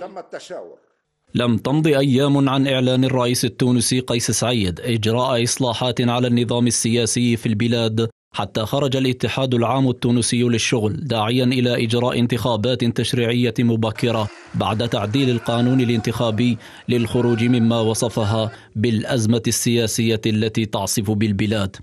تم التشاور لم تمض أيام عن إعلان الرئيس التونسي قيس سعيد إجراء إصلاحات على النظام السياسي في البلاد حتى خرج الاتحاد العام التونسي للشغل داعيا إلى إجراء انتخابات تشريعية مبكرة بعد تعديل القانون الانتخابي للخروج مما وصفها بالأزمة السياسية التي تعصف بالبلاد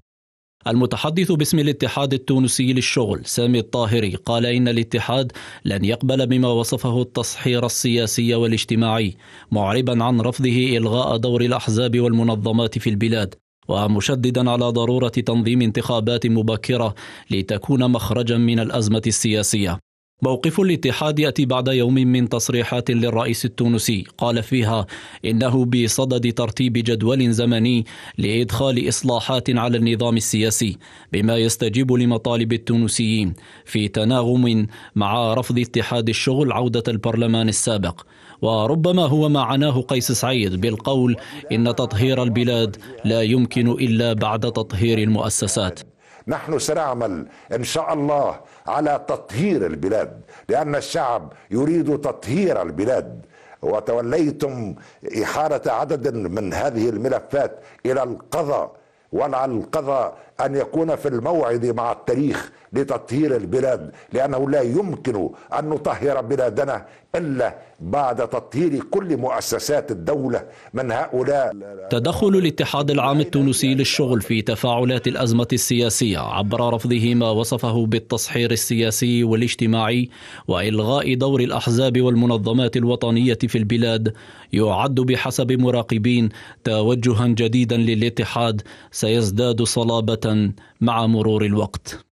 المتحدث باسم الاتحاد التونسي للشغل سامي الطاهري قال إن الاتحاد لن يقبل بما وصفه التصحير السياسي والاجتماعي معربا عن رفضه إلغاء دور الأحزاب والمنظمات في البلاد ومشددا على ضرورة تنظيم انتخابات مبكرة لتكون مخرجا من الأزمة السياسية موقف الاتحاد ياتي بعد يوم من تصريحات للرئيس التونسي قال فيها انه بصدد ترتيب جدول زمني لادخال اصلاحات على النظام السياسي بما يستجيب لمطالب التونسيين في تناغم مع رفض اتحاد الشغل عوده البرلمان السابق وربما هو ما عناه قيس سعيد بالقول ان تطهير البلاد لا يمكن الا بعد تطهير المؤسسات نحن سنعمل ان شاء الله على تطهير البلاد لان الشعب يريد تطهير البلاد وتوليتم احاله عدد من هذه الملفات الى القضاء ولعل القضاء ان يكون في الموعد مع التاريخ لتطهير البلاد لأنه لا يمكن أن نطهر بلادنا إلا بعد تطهير كل مؤسسات الدولة من هؤلاء تدخل الاتحاد العام التونسي للشغل في تفاعلات الأزمة السياسية عبر رفضه ما وصفه بالتصحير السياسي والاجتماعي وإلغاء دور الأحزاب والمنظمات الوطنية في البلاد يعد بحسب مراقبين توجها جديدا للاتحاد سيزداد صلابة مع مرور الوقت